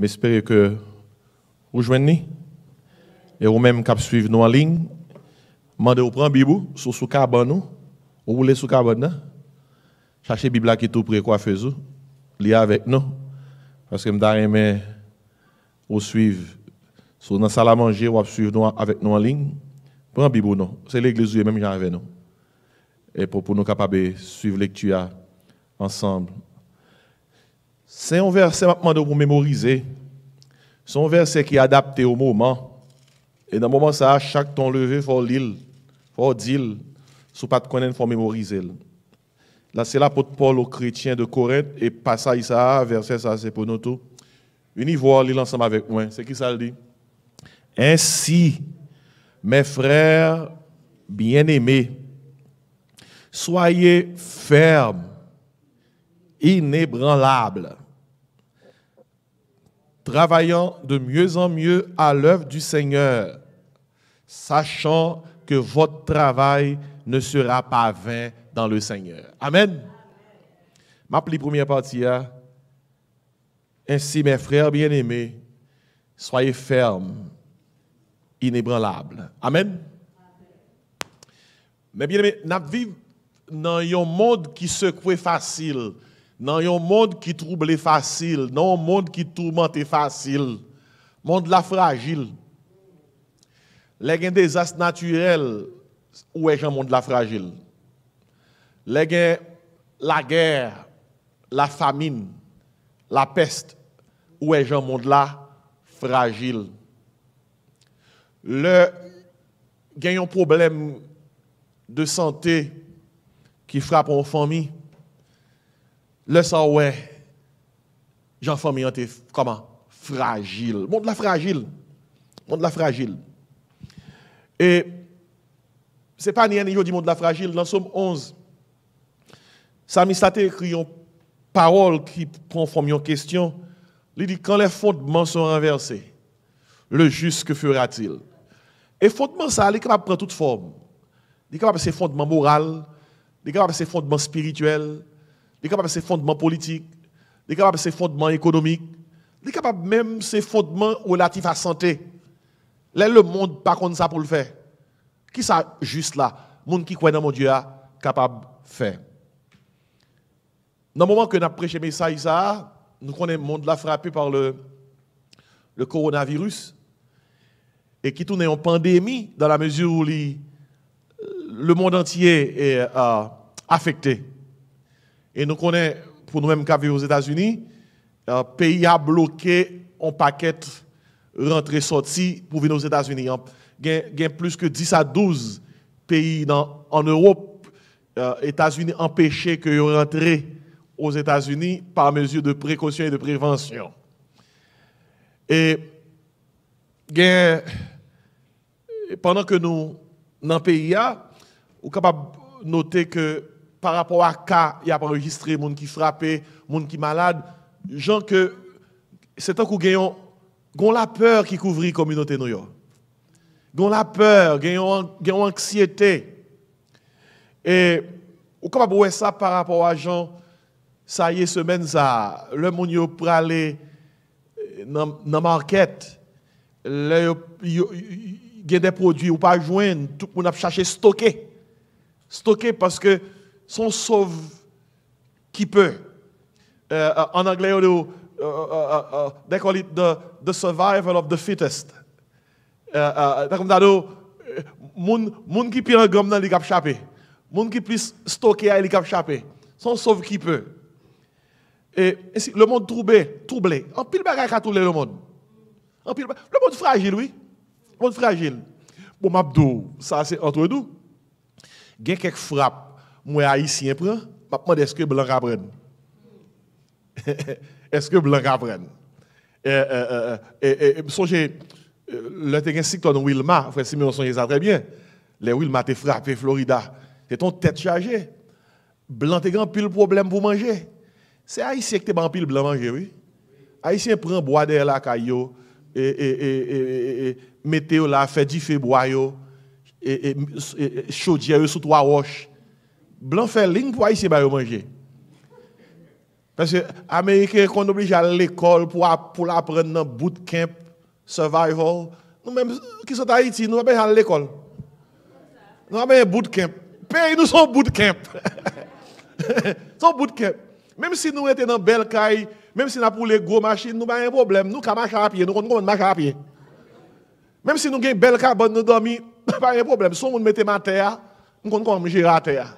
J'espère que vous joignez et vous même cap suivez nous en ligne. Mandez vous prendre Bibou sur sous nous vous voulez sous carbone? Hein? Cherchez Bible qui est tout près quoi faisou hein? lié avec nous parce que me demande vous suivre sous dans salle à manger ou suivre nous avec nous en ligne. Prends Bibou non, c'est l'église même j'en avec nous. Et pour, nous capables suivre lecture hein, ensemble c'est un verset maintenant vous mémoriser. C'est un verset qui est adapté au moment. Et dans le moment ça, chaque ton levé, il faut lire, il faut dire, si pas de connaître, il faut mémoriser. Là, c'est l'apôtre Paul aux chrétiens de Corinthe, et passage ça, verset ça, c'est pour nous tous. Venez voir l'île ensemble avec moi. C'est qui ça le dit? Ainsi, mes frères bien-aimés, soyez fermes, inébranlables travaillant de mieux en mieux à l'œuvre du Seigneur, sachant que votre travail ne sera pas vain dans le Seigneur. Amen. Ma première partie, hein. ainsi mes frères bien-aimés, soyez fermes, inébranlables. Amen. Mais bien-aimés, nous vivons dans un monde qui se croit facile dans un monde qui trouble facile, dans un monde qui tourmente facile, monde la fragile. Les désastres naturels, où est le monde la fragile? Les guerres, la guerre, la famine, la peste, où est le monde là fragile? Le problèmes problème de santé qui frappe en famille le sang, ouais, j'en famille, comment Fragile. Monde la fragile. Monde la fragile. Et ce n'est pas ni un ni du monde la fragile. Dans Somme 11, Samista écrit une parole qui conforme une question. Il dit Quand les fondements sont renversés, le juste que fera-t-il Et fondement, ça, il est capable prendre toute forme. Il est capable ses fondements moraux, il est capable ses fondements spirituels, il est capable de ses fondements politiques, il est capable de ses fondements économiques, il est capable même de ses fondements relatifs à la santé. Là, le monde pas contre ça pour le faire. Qui ça juste là Monde qui croit dans mon Dieu est capable de faire. Dans le moment que nous avons prêché message, ça, nous connaissons le monde là frappé par le, coronavirus et qui tourne en pandémie dans la mesure où le monde entier est affecté. Et nous connaissons, pour nous-mêmes qui vivons aux États-Unis, euh, pays a bloqué en paquet rentré sortie pour venir aux États-Unis. Il y a plus que 10 à 12 pays dans, en Europe, euh, États-Unis empêchés que rentrent aux États-Unis par mesure de précaution et de prévention. Et pendant que nous, dans le pays, nous sommes noter que par rapport à cas, il y a pas enregistré, monde qui frappé, monde qui malade, gens que c'est un coup gagnant, la peur qui la communauté nous. Gon la peur, gon anxiété. Et comment vous voir ça par rapport à gens ça y est semaine ça, le monde yo pralé dans euh, dans market, le y des produits ou pas joindre, tout le monde a cherché stocker. Stocker parce que sont sauve qui peut. Euh, euh, en anglais, on dit, euh, the, the survival of the fittest. Comme ça, monde qui pire gomme dans les cap chapé, qui plus stocké à les cap sont sauve qui peut. Et, le monde troublé, troublé. En pile qui a troublé le monde. le monde fragile, oui. Le monde fragile. Bon, Mabdou, ça c'est entre nous. Il y quelques frappes moi haïtien prend, m'a demandé est-ce que blanc apprenne. est-ce que blanc apprenne et, euh, euh, eh, eh, eh, songez le terrain cyclone Wilma, frère Simon songez ça très bien. Les Wilma t'es frappé Florida, c'est ton tête chargée. Blanc t'es grand pile problème pour manger. C'est haïtien qui t'es ban pile blanc manger oui. Haïtien prend bois derrière la caillou et, et, et, et météo là fait 10 février et, et, et, et chaudière sous trois roches blanc fait ligne pour haïtien ba manger. Parce que américains qu'on oblige à l'école pour apprendre dans bootcamp survival, nous mêmes qui sont à Haïti, nous pas à l'école. Nous à un bootcamp. Pays nous sommes bootcamp. son bootcamp. Même si nous étions dans belle caille, même si nous avons pour les gros machines, nous pas un problème. Nous avons marché à pied, nous avons marché à pied. Même si nous avons une belle cabane, nous dormi pas un problème. Si nous mettons ma terre, nous avons gérer à terre.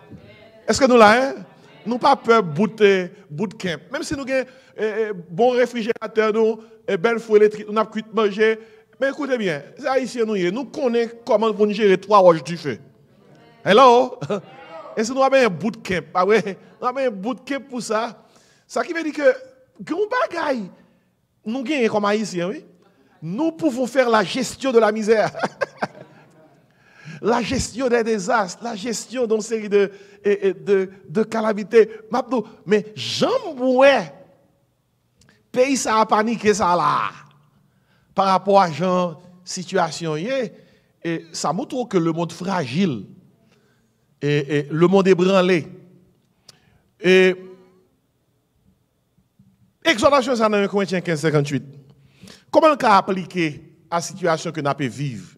Est-ce que nous là, Nous hein? Nous pas peur de bootcamp. Même si nous avons un eh, eh, bon réfrigérateur, nous, eh, belle four électrique, nous avons cuit manger. Mais écoutez bien, les Haïtiens, nous, nous connaissons comment nous gérer trois roches du feu. Hello? Et si nous avons un bootcamp, ah ouais, nous avons un bootcamp pour ça. Ça qui veut dire que, grand bagaille, nous gagnons comme Haïtiens, oui. Nous pouvons faire la gestion de la misère. la gestion des désastres, la gestion d'une série de, de, calamités. Mais j'aime pays ça a paniqué ça là. Par rapport à la situation et ça montre que le monde fragile et, le monde ébranlé. Et exhortation ça dans 1 Corinthiens 15 58. Comment on peut appliquer à la situation que nous avons vivre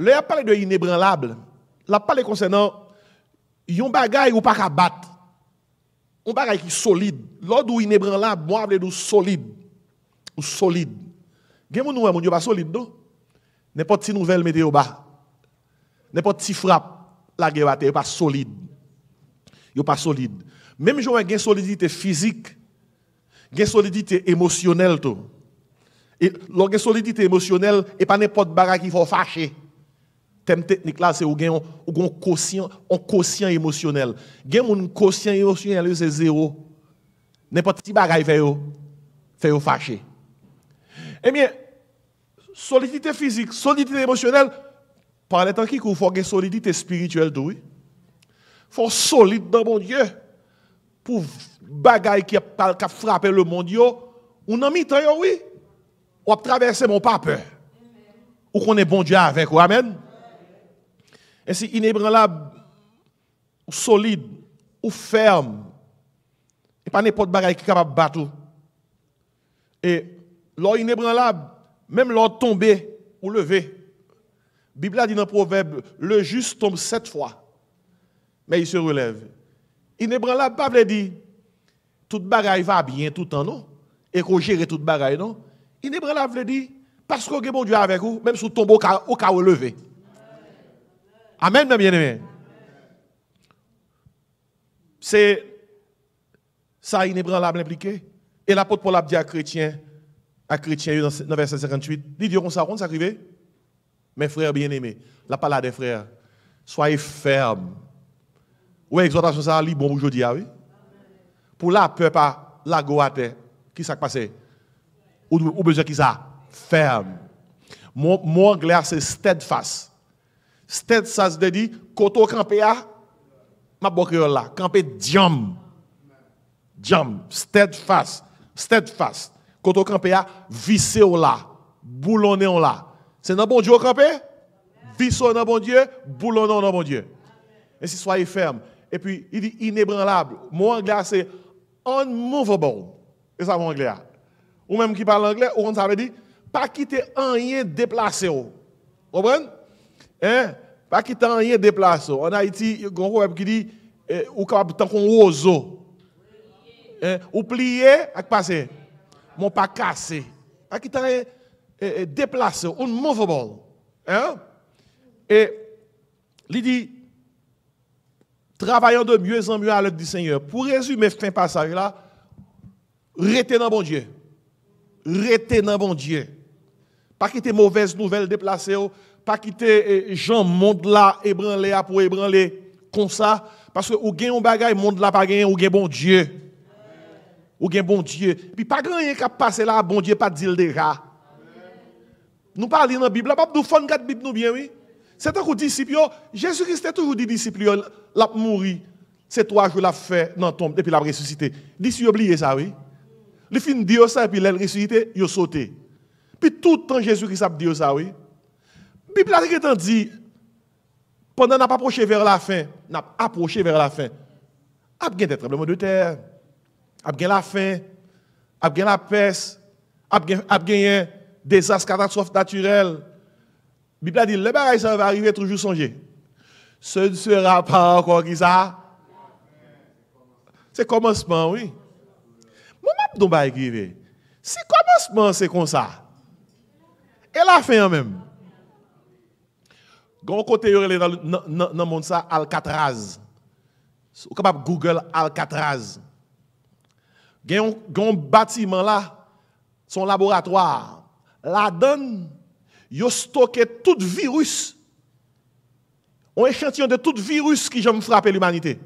le parlé de inébranlable, la parlé concernant yon bagay ou pas ka battre. Un bagay qui solide. L'ordre ou inébranlable, moi je de solide. Ou solide. Gen moun ouè hein, moun yo pas solide pas de si nouvelle mettez au bas. N'importe si frappe la guerre n'est pas solide. Yo pas solide. Même a une hein, solidité physique, une solidité émotionnelle tout. Et une solidité émotionnelle et pas n'importe bagay qui faut fâcher thème technique là, c'est ou ou on quotient, un quotient émotionnel. Gagne un quotient émotionnel, c'est zéro. N'importe qui bagaille fait fait fâché. Eh bien, solidité physique, solidité émotionnelle, par les temps qui courent, faut une solidité spirituelle. d'oui. faut solide dans mon Dieu pour bagaille qui a frappé le monde. On ami mis yo oui. On a traversé mon pape. Ou qu'on est bon Dieu avec, ou amen. Ainsi, inébranlable, solide, ou ferme. Et pas n'importe bagaille qui est capable de battre. Et l'or inébranlable, même l'or tombé ou levé. La Bible dit dans le proverbe, le juste tombe sept fois, mais il se relève. Inébranlable, pas veut dire, toute bagaille va bien tout le temps, non? Et qu'on gère toute bagaille, non? Inébranlable veut dire, parce que bon Dieu avec vous, même si vous tombez au cas, où vous levez. Amen, mes bien-aimés. C'est ça inébranlable impliqué. Et l'apôtre Paul a dit à chrétiens, à chrétiens dans verset 58, il dit qu'on s'arrête, ça arrive? Mes frères bien-aimés, la parole des frères, soyez fermes. Oui, exhortation ça, li bon aujourd'hui, ah oui. Pour la peuple, la goate, qui s'est passé? Ou, besoin qui ça? Ferme. Mon, mon anglais, c'est steadfast. Steadfast, sa se dit, koto kampe a, ma boke yo la, diam. Diam, steadfast, steadfast. Koto kampe a, vissé la, boulonné C'est dans bon Dieu camper Vissons dans bon Dieu, boulonnons dans bon Dieu. Et si soyez ferme, Et puis, il dit inébranlable. Mon anglais, c'est unmovable. Et ça, mon anglais. Ou même qui parle anglais, on ça veut dire, pas quitter rien déplacé. Vous comprenez Hein? Pas qu'il t'en rien déplacé. En Haïti, il y a un web qui dit, eh, ou capable tant qu'on ozo. Hein? Ou plié, ak Mon pas cassé. Pas qu'il t'en rien eh, eh, déplace déplacé, un Hein? Et il dit, travaillons de mieux en mieux à l'œuvre du Seigneur. Pour résumer fin passage là, restez dans bon Dieu. Restez dans bon Dieu. Pas qu'il mauvaises mauvaise nouvelle déplacée, pas quitter Jean eh, monde là ébranlé pour ébranler comme ça parce que ou gagne un bagage monde là pas gagne ou bon Dieu. Ou gagne bon Dieu. Puis pas grand rien qui passe là bon Dieu pas dire déjà. Nous parlons dans la Bible, pas nous font la Bible nous bien oui. C'est un coup disciple Jésus-Christ a toujours dit disciple l'a mouri. C'est toi jours l'a fait dans tombe depuis l'a ressuscité. D'ici oublier ça oui. Le fin dit ça et puis l'a ressuscité, il a sauté. Puis tout le temps Jésus-Christ a dit ça oui. Bible a dit, pendant qu'on approché vers la fin, on a approché vers la fin, a des tremblements de terre, a la faim, a la peste, a des désastres, catastrophes naturelles. La Bible a dit, le barrage ça va arriver, toujours songer. Ce ne sera pas encore qui ça. C'est commencement, oui. Moi, je ne vais pas arriver. Si commencement, c'est comme ça. Et la fin, même. Grand côté dans le monde ça Alcatraz. Vous capable Google Alcatraz. a un bâtiment là, son laboratoire. La donne, yo stocké tout virus. Un échantillon de tout virus qui vient frapper l'humanité.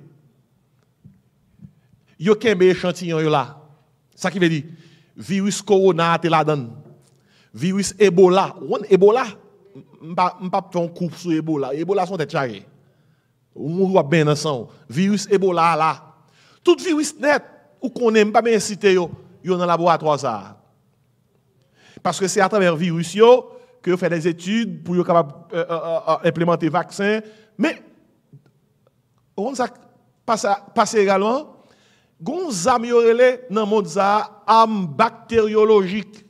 Yo kembe échantillon là. Ça qui veut dire virus corona te la donne. Virus Ebola, on Ebola ne pas faire un coup sur Ebola. Ebola sont tête On Ou mourra bien ensemble. Virus Ebola là. Tout virus net, on ne peut pas bien citer, yo, dans le laboratoire Parce que c'est à travers virus que vous des études pour être capable d'implémenter vaccin. Mais, on ça passe, également, gon avez dans le monde bactériologique.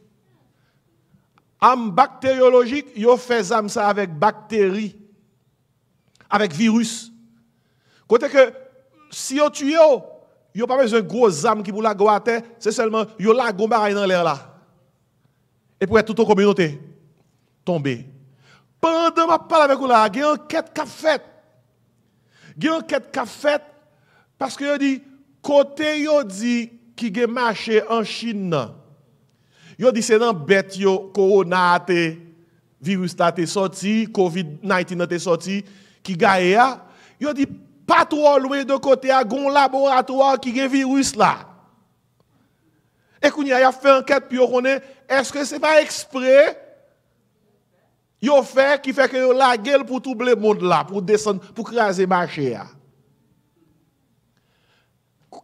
Am bactériologique, yo fait ça avec bactéries, avec virus. Côté que si yo tue yo, pas besoin de gros âme qui pour la à terre, c'est seulement yo la gombaraille dans l'air là. Et pour être toute communauté tomber. Pendant ma parle avec vous là, il y a une enquête qui a faite. Il y a une enquête qui a faite parce que yo dit côté yo dit qui a marché en Chine. Yo dit c'est dans bête yo corona coronavirus virus sorti, que sorti, COVID-19 est sorti qui gagne a. Yo dit pas trop loin de côté à gon laboratoire qui un virus là. Et qu'on y a fait enquête pour on connaît est-ce que c'est pas exprès yo fait qui fait que yo la gueule pour tout le monde là pour descendre pour craser marché a.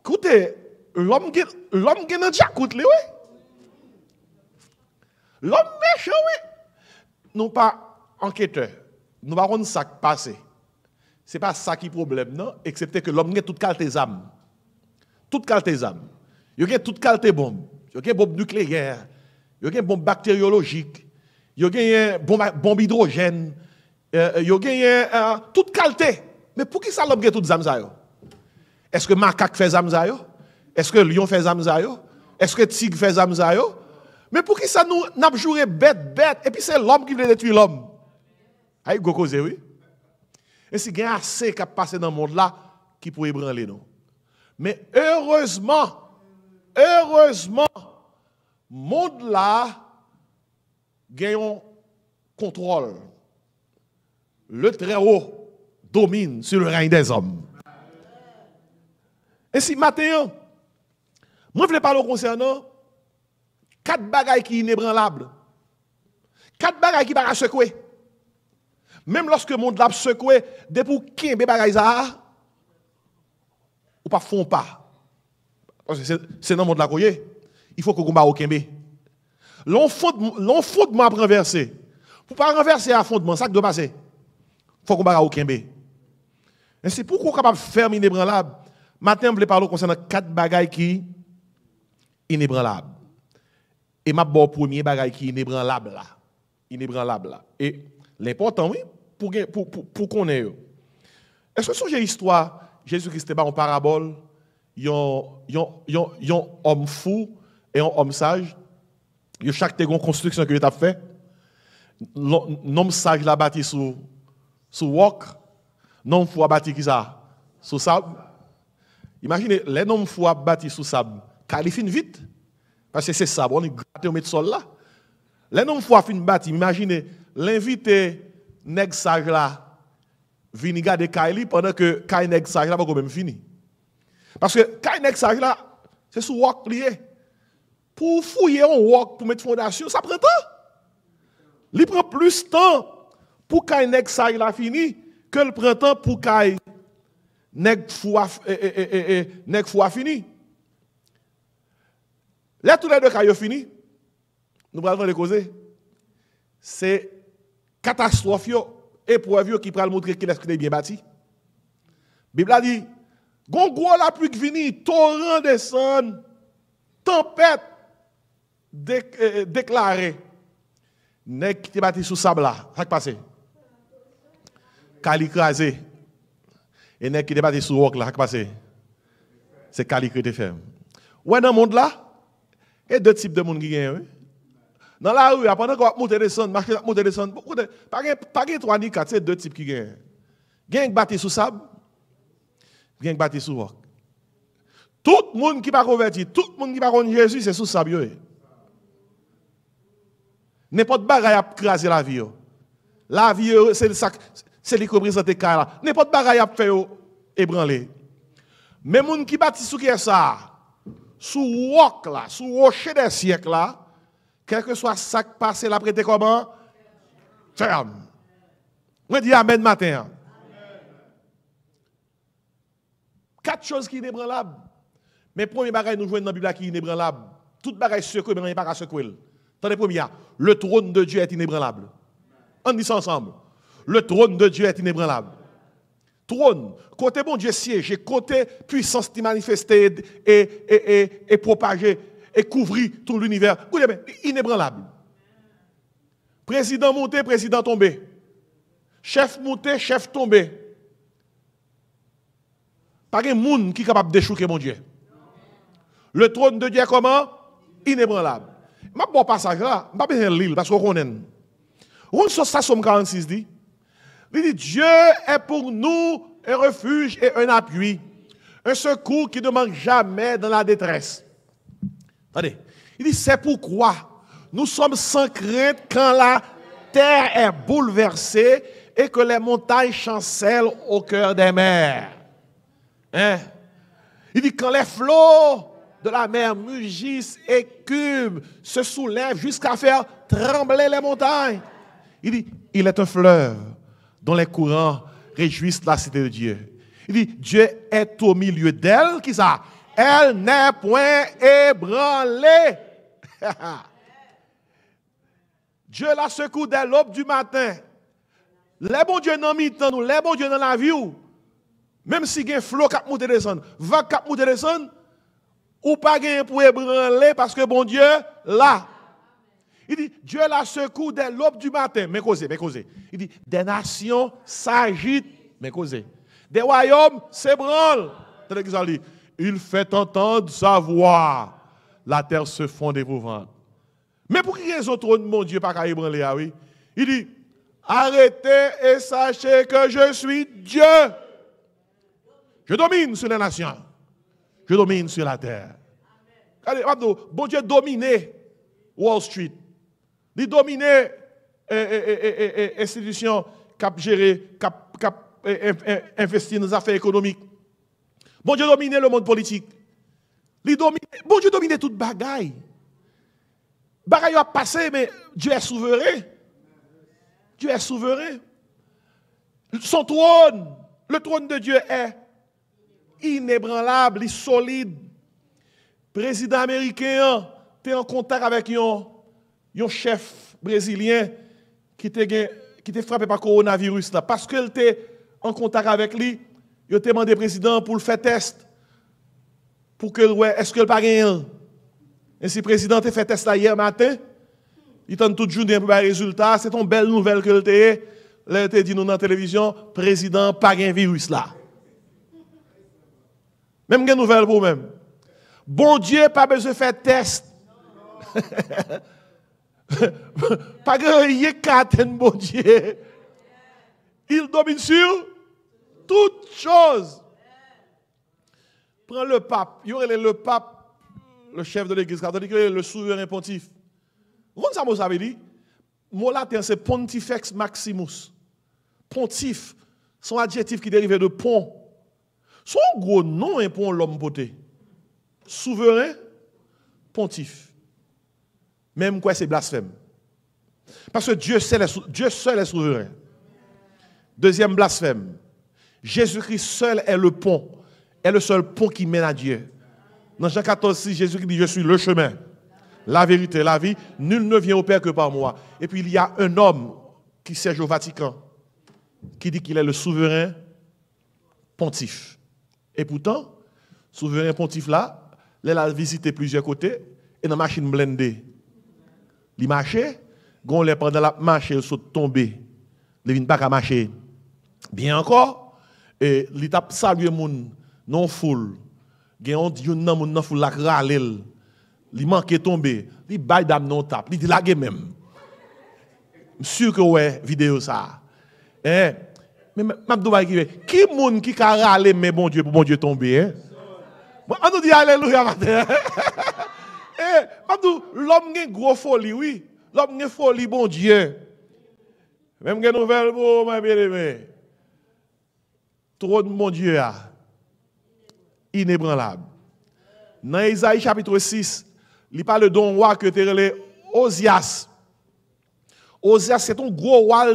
Écoutez, l'homme qui l'homme qui n'a déjà coûté, oui. L'homme méchant, oui. Nous pas enquêteurs. Nous ne pas ça passé. Ce n'est pas ça qui est le problème, non, excepté que l'homme a toutes les d'âme. Toutes les d'âme. Il a toutes les bombe. Il y a bombe nucléaire. Il y a bombe bactériologique. Il y a bombe hydrogène. Il y a toute qualité. Mais pour qui ça l'homme a toutes les ça? Est-ce que macaque fait âmes Est-ce que lion fait ça? Est-ce que tigre fait Yo? Mais pour qui ça nous n'a joué bête, bête, et puis c'est l'homme qui veut détruire l'homme. Aïe, ah, go cause, oui. Et si y a assez qui a passé dans le monde là, qui pourrait ébranler nous. Mais heureusement, heureusement, le monde là, un contrôle. Le très haut domine sur le règne des hommes. Et si matin, moi je voulais parler concernant quatre bagailles qui sont inébranlables. Quatre bagailles qui ne sont secouer. Même lorsque le monde l'a secoué, dès pour qui des bagailles ça, ou pas font pas. c'est dans le monde de la Il faut que vous au kembe. L'on de à renverser. Pour ne pas renverser à fondement, ça doit passer. Il faut qu'on au kembe. Et c'est pourquoi capable de faire inébranlable. Maintenant, je voulais parler concernant quatre bagailles qui inébranlables. Et ma première premier qui est inébranlable là. Inébranlable Et l'important, oui, pour, pour, pour, pour qu'on ait. Est-ce que sur cette histoire, Jésus-Christ est en parabole, y il a un homme fou et un homme sage, Le chaque construction que a fait, l'homme sage l'a bâti sur sur wok, l'homme fou a bâti qui ça Sur sable. Imaginez, les hommes fous a bâti sur sable, qualifie vite. Parce que c'est ça, on est gratté, on met sol là. Les noms fois fin bâti, imaginez, l'invité nèg sage là vini garder Kaili pendant que Kai nèg sage là pas quand même fini. Parce que Kai nèg sage là, c'est sous walk lié. Pour fouiller un walk pour mettre fondation, ça prend temps. Il prend plus de temps pour Kai nèg sage là fini que le printemps pour Kai nèg et eh, eh, eh, eh Là, tous les deux ont fini. Nous allons le causer. C'est catastrophe, preuve qui va montrer qu'il est bien bâti. La Bible a dit, Gongo la pluie qui vient, torrent descend, tempête euh, euh, déclarée. ne qui te bâti sous sable là, ça qui passe. Cali écrasé. Et ne qui te bâti sous roc là, ça qui passe. C'est cali qui te ferme. Ouais dans le monde là, il y a deux types de monde qui gagnent. Dans la rue, pendant qu'on monte et vous marcher, monter et descendre, pas de trois ni quatre, c'est deux types qui gagnent. Gagne battu sous sable, gagne battu sous roc. Tout le monde qui va convertir, tout le monde qui va pas Jésus, c'est sous sable. de barre a craser la vie. Oh. La vie, oh, c'est le sac, c'est lui qui représente N'est pas de N'importe à oh, ébranler. Mais le monde qui bat sous qui est ça, sous roc là, sous rocher des siècles là, quel que soit ça qui passe, la prêté comment Ferme. Moi, dis Amen matin. Quatre choses qui sont inébranlables. Mais premier bagage, nous jouons dans la Bible qui est inébranlable. Toutes bagage secouées, mais il n'y a pas secoué. Tenez, premier, le trône de Dieu est inébranlable. On dit ça ensemble. Le trône de Dieu est inébranlable trône, côté bon Dieu siège, côté puissance qui manifeste et, et, et, et et couvrit tout l'univers. Inébranlable. Président monté, président tombé. Chef monté, chef tombé. Pas un monde qui est capable d'échouer mon Dieu. Le trône de Dieu est comment Inébranlable. Je ne bon passage là, je ne pas besoin parce qu'on est. On ça, somme 46 dit. Il dit, Dieu est pour nous un refuge et un appui, un secours qui ne manque jamais dans la détresse. il dit, c'est pourquoi nous sommes sans crainte quand la terre est bouleversée et que les montagnes chancellent au cœur des mers. Hein? Il dit, quand les flots de la mer mugissent, écument, se soulèvent jusqu'à faire trembler les montagnes. Il dit, il est un fleuve dont les courants réjouissent la cité de Dieu. Il dit, Dieu est au milieu d'elle, qui ça Elle n'est point ébranlée. Dieu la secoue dès l'aube du matin. Les bons dieux dans mi-temps, nous, les bons dieux dans la vie, même si il y a un flot qui monte et descend, vent qui monte et ou pas gagner pour ébranler parce que bon Dieu, là, il dit, Dieu la secoue dès l'aube du matin. Mais causez, mais causez. Il dit, des nations s'agitent. Mais causez. Des royaumes s'ébranlent. Il fait entendre sa voix. La terre se fond d'épouvante. Mais pour qui raison trône mon Dieu pas qu'à ébranler, ah oui? Il dit, arrêtez et sachez que je suis Dieu. Je domine sur les nations. Je domine sur la terre. Allez, bon Dieu dominé Wall Street. Il domine eh, eh, eh, institution cap géré, qui investi investi dans les affaires économiques. Bon Dieu domine le monde politique. bon Dieu domine toute bagaille. Bagaille a passé, mais Dieu est souverain. Dieu est souverain. Son trône, le trône de Dieu est inébranlable, il est solide. Président américain, tu es en contact avec un un chef brésilien qui était frappé par coronavirus. Là, parce qu'il était en contact avec lui, il a demandé au président pour le faire test. Pour que est-ce qu'il n'a pas Et si le président a fait test hier matin. Il attend toute journée pour les résultat. C'est une belle nouvelle que le Là, il dit nous dans la télévision, président, pas un virus là. Même une nouvelle pour vous-même. Bon Dieu, pas besoin de faire test. Pas Il domine sur toutes choses. Prends le pape. Il y le pape, le chef de l'église catholique, le souverain pontife. Vous ça, Mot c'est pontifex maximus. Pontif, son adjectif qui dérive de pont. Son gros nom est pont l'homme beauté. Souverain, pontife. Même quoi, c'est blasphème. Parce que Dieu seul, est, Dieu seul souverain. Deuxième blasphème. Jésus-Christ seul est le pont, est le seul pont qui mène à Dieu. Dans Jean 14, 6, Jésus dit, je suis le chemin, la vérité, la vie. Nul ne vient au Père que par moi. Et puis il y a un homme qui siège au Vatican, qui dit qu'il est le souverain pontife. Et pourtant, souverain pontife là, il a visité plusieurs côtés, et dans la machine blindée, il marchait, gonle pendant la marche, il saute tombé. Il vient pas à marcher. Bien encore, et il tape saluer moun non foule. on di yon nan moun nan foule la kralel. Il manke tomber, il bail dame non tap, il dilague même. Sûr que ouais vidéo ça. Eh, mais m'abdouba qui qui moun qui ka râler mais bon Dieu pour bon Dieu tomber hein? On nous dit alléluia matin. Eh, l'homme a une folie, oui. L'homme a folie, bon Dieu. Même une nouvelle bon ma bien aimé Trop de mon Dieu, ah. inébranlable. Dans Isaïe chapitre 6, il parle d'un roi que tu relé Osias. Osias, c'est un gros roi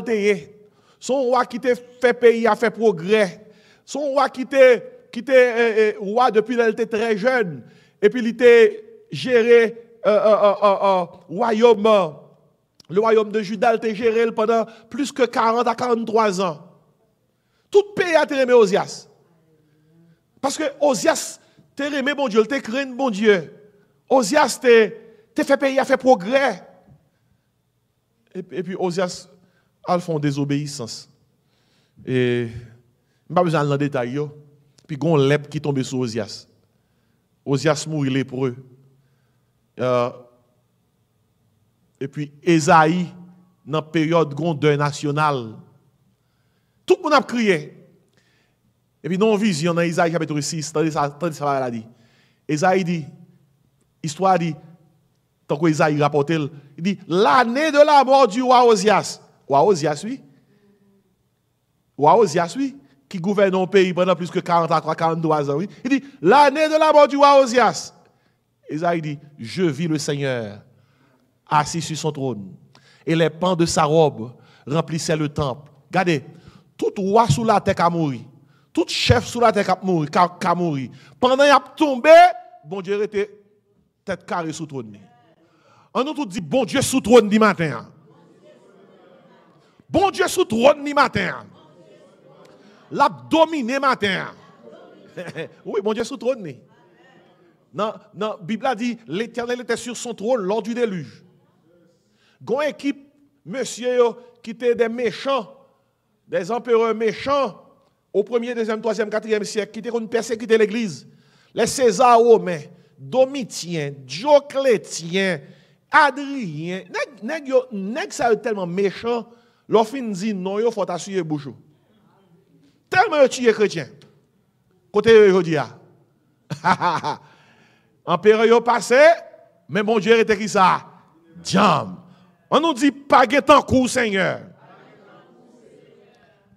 Son roi qui t'a fait pays, a fait progrès. Son roi qui t'a qui euh, euh, roi depuis qu'il était très jeune. Et puis il était gérer euh, euh, euh, euh, royaume, le royaume de Juda, géré pendant plus que 40 à 43 ans. Tout pays a été aimé Osias. Parce que Osias, t'a aimé bon Dieu, t'a craint bon Dieu. Osias, t'a fait pays, a fait progrès. Et, puis Ozias a fait désobéissance. Et, pas besoin de dans le Puis, il y a un lèpre qui tombé sur Osias. Osias mourit lépreux. Euh, et puis Esaïe, dans la période gondeur nationale, tout le monde a crié. Et puis, dans la vision, dans Isaïe chapitre 6, tandis ça, ça dit. Esaïe dit, histoire dit, tant que Esaïe rapporte, il dit, l'année de la mort du roi Osias. Roi oui. Roi oui, qui gouverne un pays pendant plus que 43, 42 ans, oui. Il dit, l'année de la mort du roi Isaïe dit, je vis le Seigneur assis sur son trône. Et les pans de sa robe remplissaient le temple. Regardez, tout roi sous la tête a mouru. Tout chef sous la tête a mouru. Pendant qu'il a tombé, bon Dieu était tête carrée sous trône. On nous dit, bon Dieu sous trône du matin. Bon Dieu sous trône du matin. L'abdominé matin. oui, bon Dieu sous trône. Non, la Bible a dit, l'Éternel était sur son trône lors du déluge. Gon équipe, monsieur, qui étaient des méchants, des empereurs méchants, au 1er, 2e, 3e, 4e siècle, qui étaient persécuter l'Église. Les César romains, Domitien, Dioclétien, Adrien, nest yo nèg ça tellement méchant, leur fin dit non yo faut t'assurer bouchou. Tellement tu es chrétien. Côté Ha, ha, ha en période passé, mais bon Dieu était qui ça? Jam. On nous dit, pas guet en cours, Seigneur.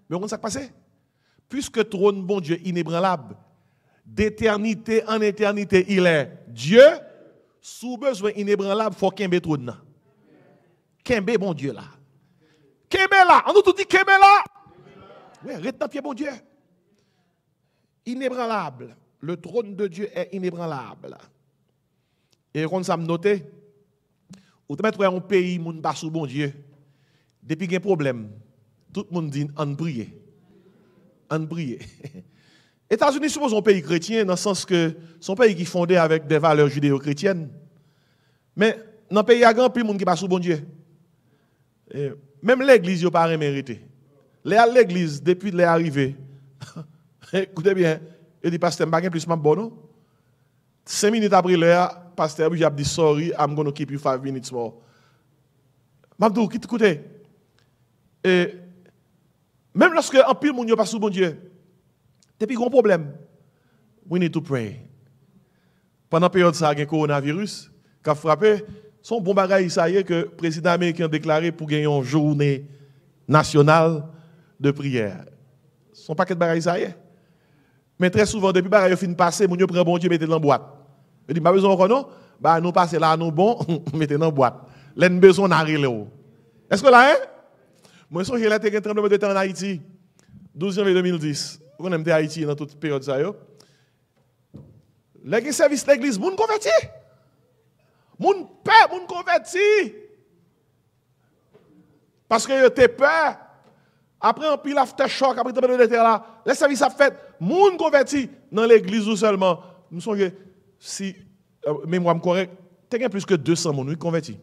Mais on sait ça passé? Puisque trône bon Dieu inébranlable, d'éternité en éternité, il est Dieu, sous besoin inébranlable, il faut qu'il y ait trône. bon Dieu là. Kembe là. On nous qu'il dit ait là. Oui, reste bon Dieu. Inébranlable. Le trône de Dieu est inébranlable. Et quand ça me noter, ou te mettre un pays n'est pas sous bon Dieu, depuis qu'il y a un problème, tout le monde dit en prier. En Les États-Unis, suppose un pays chrétien, dans le sens que son un pays qui est fondé avec des valeurs judéo-chrétiennes. Mais dans le pays, il y a grand plus de monde qui pas sous bon Dieu. même l'église, il n'y a pas L'église, depuis qu'elle est arrivée, écoutez bien, il dit, pasteur, je ne plus bon, bon. Cinq minutes après l'heure, pasteur, j'ai dit sorry, I'm going to keep you five minutes more. Mabdou, qui t'écoute? Et même lorsque un pile moun yo pas sous bon Dieu, t'es plus gros problème. We need to pray. Pendant la période ça a coronavirus qui a frappé, son bon bagage ça y est que le président américain a déclaré pour gagner une journée nationale de prière. Son paquet de bagages ça y est. Mais très souvent depuis le passé, fin passer, moun yo prend bon Dieu mettez dans la boîte. Il dit, pas bah, besoin de non bah, nous passons là, nous bon, mettons dans la boîte. L'en besoin, d'arriver là Est-ce que là, hein Moi, je suis là, j'ai de en Haïti. 12 janvier 2010. Vous connaissez Haïti dans toute période ça, yo. L'église service l'église, moun converti. Moun peur, moun converti. Parce que yo t'es peur. Après un pile aftershock, après le de terre là, les services a fait, moun converti dans l'église ou seulement. Nous sommes si, euh, mémoire me correcte, tu as plus que 200 personnes convertis.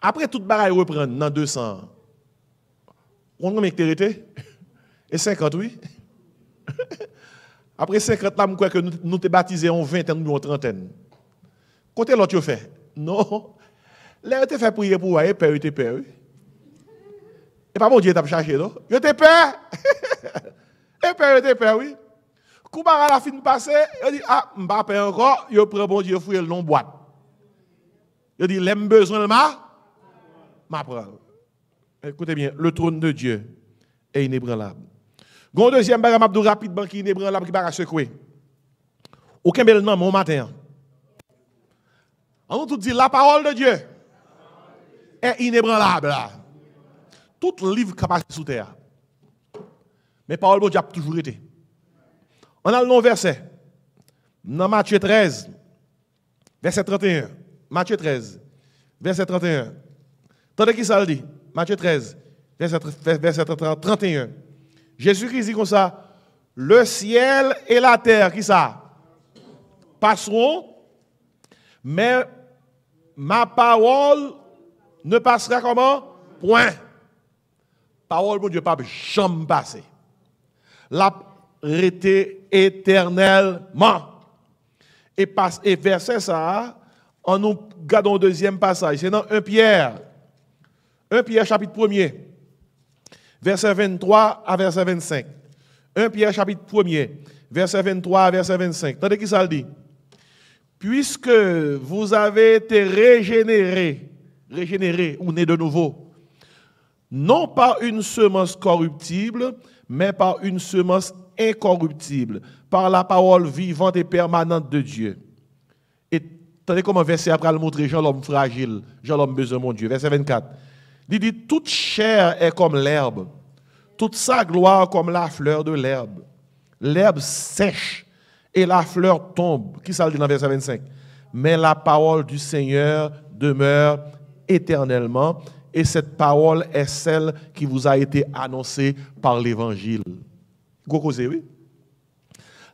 Après toute bagaille reprend dans 200, on a été Et 50, oui. Après 50, là, je crois que nous, nous te baptisés en 20 ou en trentaine. Côté l'autre, tu fait. Non. Là, tu fait prier pour aller, père, et père. Et pas bon, Dieu, t'a cherché, non? Tu t'es père. Et père, et père, oui a la fin passé, il dit, ah, pas encore, il prend bon Dieu fouille le nom boîte. Il dit, l'aime besoin de ma, ma Écoutez bien, le trône de Dieu est inébranlable. Gon deuxième bagage rapidement qu'il est inébranlable qui va secouer. Aucun bel nom mon matin. On nous dit la parole de Dieu est inébranlable. Tout livre capable sous terre. Mais parole de Dieu a toujours été. On a le nom verset. Dans Matthieu 13, verset 31. Matthieu 13, verset 31. Tandis qui ça le dit. Matthieu 13, verset, 31. Jésus-Christ dit comme ça. Le ciel et la terre, qui ça? Passeront, mais ma parole ne passera comment? Point. Parole, mon Dieu, pas jamais passer. La rester éternellement. Et, pas, verset ça, en nous gardons le deuxième passage. C'est dans 1 Pierre. 1 Pierre chapitre 1er, verset 23 à verset 25. 1 Pierre chapitre 1er, verset 23 à verset 25. Tendez qui ça dit. Puisque vous avez été régénérés, régénérés ou nés de nouveau, non par une semence corruptible, mais par une semence incorruptible par la parole vivante et permanente de Dieu. Et tenez comment verset après le montrer, Jean l'homme fragile, Jean l'homme besoin, mon Dieu. Verset 24. Il dit, toute chair est comme l'herbe, toute sa gloire comme la fleur de l'herbe. L'herbe sèche et la fleur tombe. Qui ça le dit dans verset 25 Mais la parole du Seigneur demeure éternellement et cette parole est celle qui vous a été annoncée par l'Évangile oui.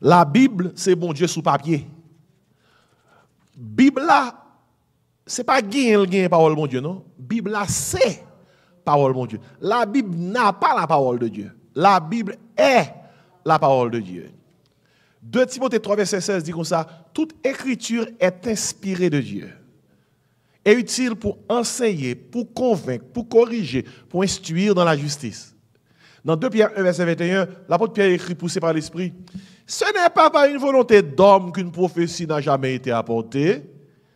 La Bible, c'est bon Dieu sous papier. Bible là, c'est pas gain gain parole de Dieu non. Bible là c'est parole mon Dieu. La Bible n'a pas la parole de Dieu. La Bible est la parole de Dieu. 2 Timothée 3 verset 16 dit comme ça, toute écriture est inspirée de Dieu. Est utile pour enseigner, pour convaincre, pour corriger, pour instruire dans la justice dans 2 Pierre 1, verset 21, l'apôtre Pierre écrit, poussé par l'Esprit, Ce n'est pas par une volonté d'homme qu'une prophétie n'a jamais été apportée.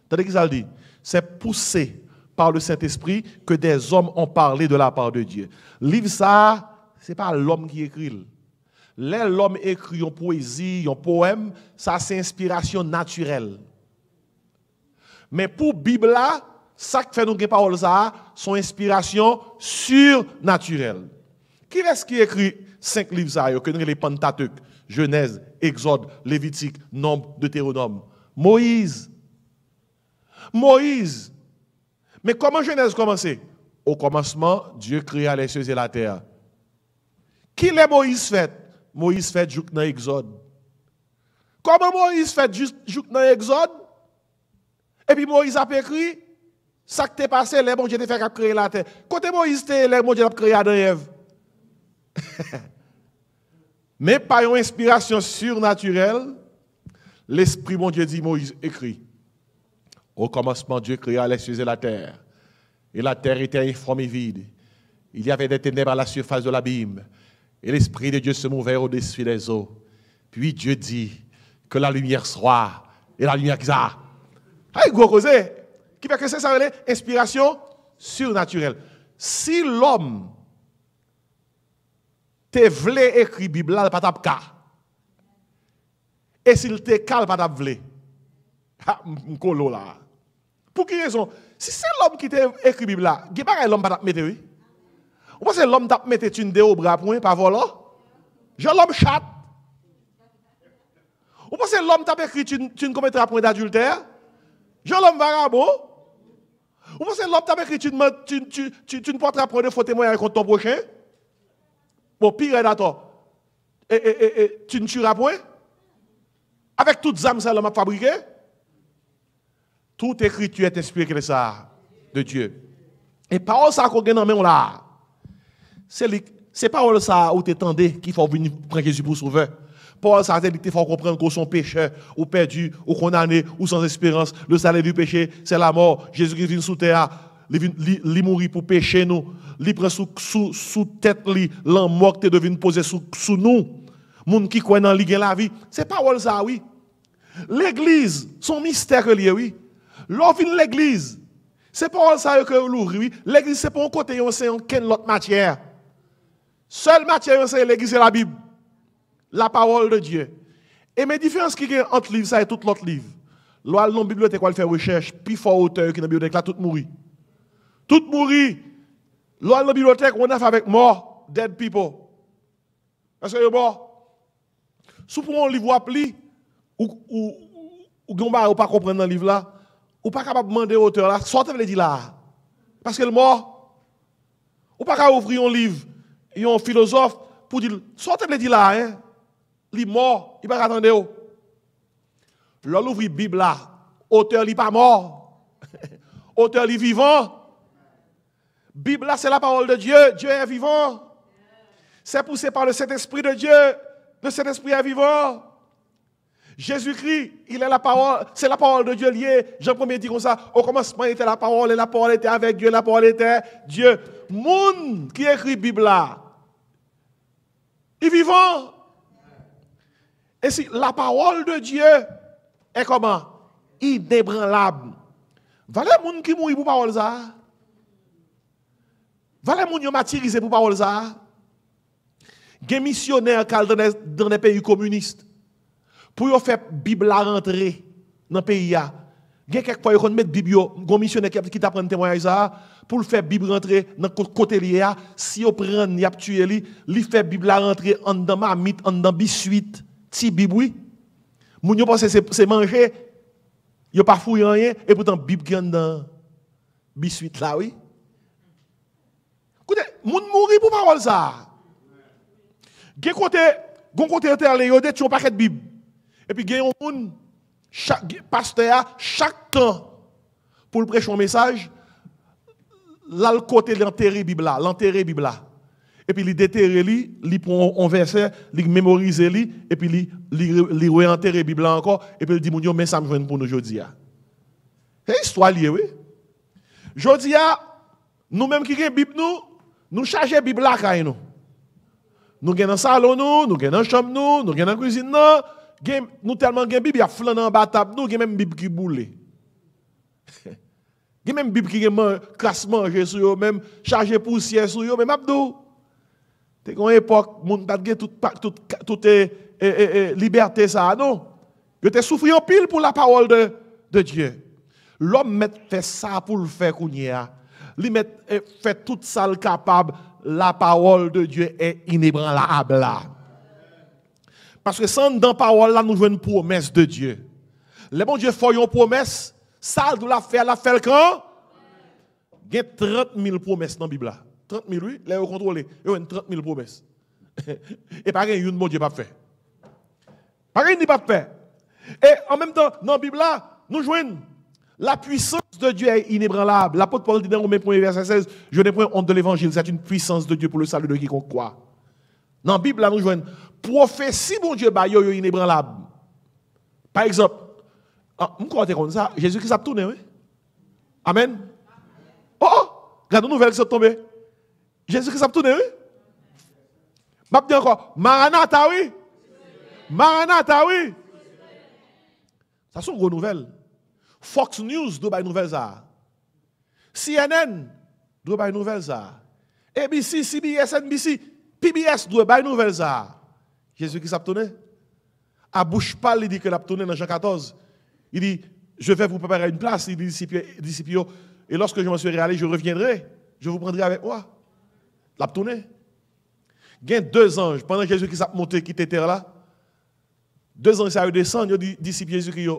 Tandis qu'il dit, c'est poussé par le Saint-Esprit que des hommes ont parlé de la part de Dieu. Livre ça, ce n'est pas l'homme qui écrit. l'homme écrit une poésie, un poème, ça c'est inspiration naturelle. Mais pour Bible là, ça que fait nous les paroles ça, son inspiration surnaturelle. Qui est-ce qui écrit cinq livres ça, que les Pentateuches, Genèse, Exode, Lévitique, Nombre, Deutéronome Moïse. Moïse. Mais comment Genèse commençait Au commencement, Dieu créa les cieux et la terre. Qui est Moïse fait Moïse fait jusqu'à Exode. Comment Moïse fait jusqu'à Exode Et puis Moïse a écrit ça qui t'est passé, les bon Dieu t'a fait créer la terre. Côté Moïse, les bon Dieu t'a créé Adam et Mais par une inspiration surnaturelle, l'Esprit mon Dieu dit, Moïse écrit, au commencement Dieu créa les cieux et la terre, et la terre était informe et vide. Il y avait des ténèbres à la surface de l'abîme, et l'Esprit de Dieu se mouvait au-dessus des eaux. Puis Dieu dit que la lumière soit, et la lumière xa. a gros Qui fait que c'est ça, inspiration surnaturelle. Si l'homme T'es v'lé écrit Bible là, pas tap Et s'il te cal pas tap vle. Ha, m'kolo là. Pour quelle raison? Si c'est l'homme qui t'a écrit Bible là, il pas l'homme pas t'a mette, oui? Ou que c'est l'homme t'a mette une ne au bras point, pas voilà Je l'homme chat. Ou pas c'est l'homme t'a écrit tu ne commettras point d'adultère? Je l'homme varabo. Ou pas c'est l'homme t'a écrit tu ne pas point de faux témoignage contre ton prochain? Bon, pire Et, et, tu ne tueras point Avec toutes les âmes que m'a fabriqué, toute écriture est inspirée de ça, de Dieu. Et parole ça qu'on a dans main là, c'est parole ça où qu'il faut venir prendre Jésus pour sauver. Parole, ça il faut comprendre qu'on son pécheur, ou perdus, ou condamnés, ou sans espérance. Le salaire du péché, c'est la mort. Jésus christ vient sous terre li mouri pour pécher nous, li prend sous sous sous tête li mort te devine poser sous sous nous. Moun qui croit dans li gen la vie, c'est pas ça oui. L'église, son mystère lié oui. L'offre l'église, c'est pas ça que l'ouvre oui. L'église c'est pas un côté on c'est en ken l'autre matière. Seule matière on c'est l'église et la Bible. La parole de Dieu. Et mes différences qui entre livre ça et tout l'autre livre. Bible, non bibliothèque, on fait recherche, puis fort auteur qui dans la bibliothèque, là, tout mourit. Tout mourir. L'on la bibliothèque, on a fait avec mort, dead people. Parce que que mort? Si vous un livre appli, ou, ou, ou, ou pas comprendre dans le livre là, ou pas capable de demander à l'auteur là, sortez les dire là. Parce que le mort, ou pas capable un livre, et un philosophe, pour dire, sortez le dire là, hein. Il mort, il pas attendre. L'on ouvre la Bible là, auteur n'est pas mort, auteur est vivant. Bible, c'est la parole de Dieu. Dieu est vivant. C'est poussé par le Saint-Esprit de Dieu. Le Saint-Esprit est vivant. Jésus-Christ, il est la parole, c'est la parole de Dieu liée. Jean 1 dit comme ça, au commencement était la parole, et la parole était avec Dieu, la parole était Dieu. Moun qui écrit Bible il est vivant. Et si la parole de Dieu est comment? Inébranlable. Valais moun qui mourit pour parole ça? Voilà moun yo matirise pou paroles ça. Gen missionnaire sont dans les pays communistes pour yo faire Bible rentrer dans pays a. Gen quelquefois yo mettre Bible gon missionnaire qui t'apprend témoignage pour le faire Bible rentrer dans côté lié si yo prend y a li, li fait Bible rentrer en dans ma en dans bisuit, ti Bible Moun yo pense c'est manger yo pas fouiller rien et pourtant Bible dans dans bisuit là oui moun mouri pour parole ça. Gen côté, gon côté terre yo de tu paquet Bible. Et puis quelqu'un moun chaque pasteur chaque temps pour prêcher un message l'al le côté l'enterrer bible l'enterre l'enterrer bible Et puis il déterre, li, li prend un verset, il mémorise li et puis li li bible encore et puis il dit moun yo mais ça me joindre pour nous aujourd'hui. C'est histoire lié oui. Jodi nous-mêmes qui avons Bible, nous, nous chargeons Bible là, nous. Nous avons dans le salon, nous, nous avons dans chambre, nous, nous avons dans la cuisine, nous. Nous tellement de Bible, il y a flan en bas table, nous avons même Bible qui boule. Il y même Bible qui est crasse manger sur eux, même chargé poussière sur eux, même abdou. C'est une époque, monde pas toute toute toute e, e, e, liberté ça non. Il était souffert en pile pour la parole de, de Dieu. L'homme fait ça pour le faire qu'on à. Lui eh, fait tout ça capable. La parole de Dieu est inébranlable. Parce que sans dans parole là, nous jouons une promesse de Dieu. Les bons Dieu font une promesse. Ça, de la fait, la fait quand? Il y a 30 000 promesses dans la Bible. 30 000, oui, les contrôlé. Il y a 30 000 promesses. Et il pas une, bon Dieu, pas fait. Pas une, pas fait. Et en même temps, dans la Bible, là, nous jouons. La puissance de Dieu est inébranlable. L'apôtre Paul dit dans Romains 1, verset 16, je n'ai point honte de l'évangile, c'est une puissance de Dieu pour le salut de quiconque croit. Dans la Bible, là, nous joignons prophétie, mon Dieu, bah, est inébranlable. Par exemple, ah, comme ça, Jésus-Christ a tourné, oui? Amen. Oh, oh, regarde une nouvelle qui s'est tombée. Jésus-Christ a tourné, oui? Je dis encore, Maranatha, oui? Maranatha, oui? Ça, c'est une nouvelles. nouvelle. Fox News doit bay nouvelles ça. CNN doit bay nouvelles ABC, CBS, NBC, PBS doit bay nouvelles ça. Jésus qui a tourné. À bouche pâle, il dit que l'a dans Jean 14. Il dit je vais vous préparer une place, il dit disciples, et lorsque je m'en serai allé, je reviendrai, je vous prendrai avec moi. La tourné. Il y a deux anges, pendant que Jésus qui s'est monté, qui terre là, deux anges, ça a descendu, il dit, disciples Jésus qui a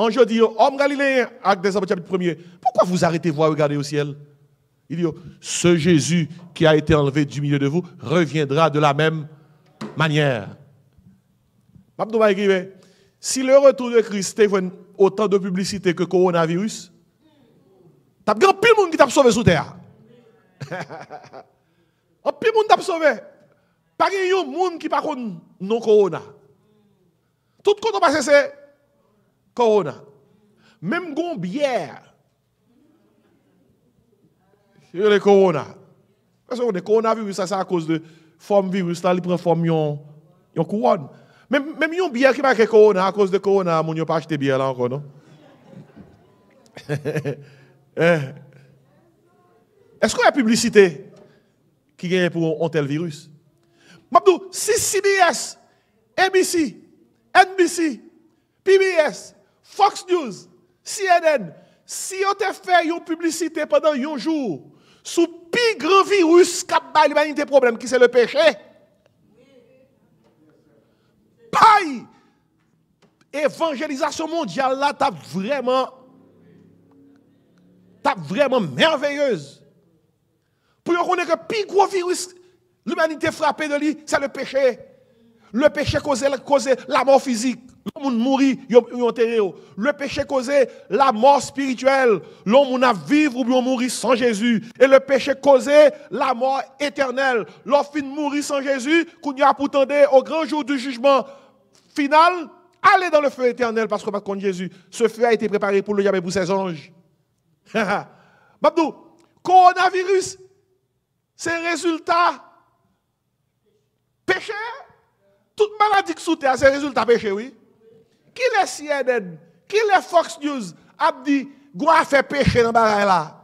Ange dit, homme galiléen, acte des chapitre 1er, pourquoi vous arrêtez voir regarder au ciel Il dit, oh, ce Jésus qui a été enlevé du milieu de vous reviendra de la même manière. Si le retour de Christ est autant de publicité que coronavirus, t'as grand de monde qui t'a sauvé sous terre. Un de monde t'a sauvé. Pas de monde qui pas non corona. Tout le monde passe c'est Corona. Même Gombière. C'est le Corona. Parce que le coronavirus, ça, c'est à cause de forme virus, là, il prend forme yon, yon couronne. Même, même yon bière qui marque Corona, à cause de Corona, mon yon pas acheté bière là encore, non? Hein? Est-ce qu'il y a publicité qui gagne pour un tel virus? Mabdou, si CBS, NBC, NBC, PBS, Fox News, CNN, si on te fait une publicité pendant un jour sous le grand virus qui a l'humanité problème, qui c'est le péché, paille, évangélisation mondiale là, t'as vraiment, t'as vraiment merveilleuse. Pour connaître que le pire gros virus, l'humanité frappée de lui, c'est le péché. Le péché la causé la mort physique. L'homme mourit, il enterré. Le péché causé, la mort spirituelle. L'homme a vivre ou bien mourir sans Jésus. Et le péché causé, la mort éternelle. L'homme mourit sans Jésus, qu'on y a pour au grand jour du jugement final, allez dans le feu éternel parce que va contre Jésus. Ce feu a été préparé pour le diable et pour ses anges. Babdou, coronavirus, c'est résultat péché. Toute maladie qui sous terre, c'est résultat péché, oui. Qui est CNN, qui est Fox News a dit, qu'on faire péché dans bagaille là?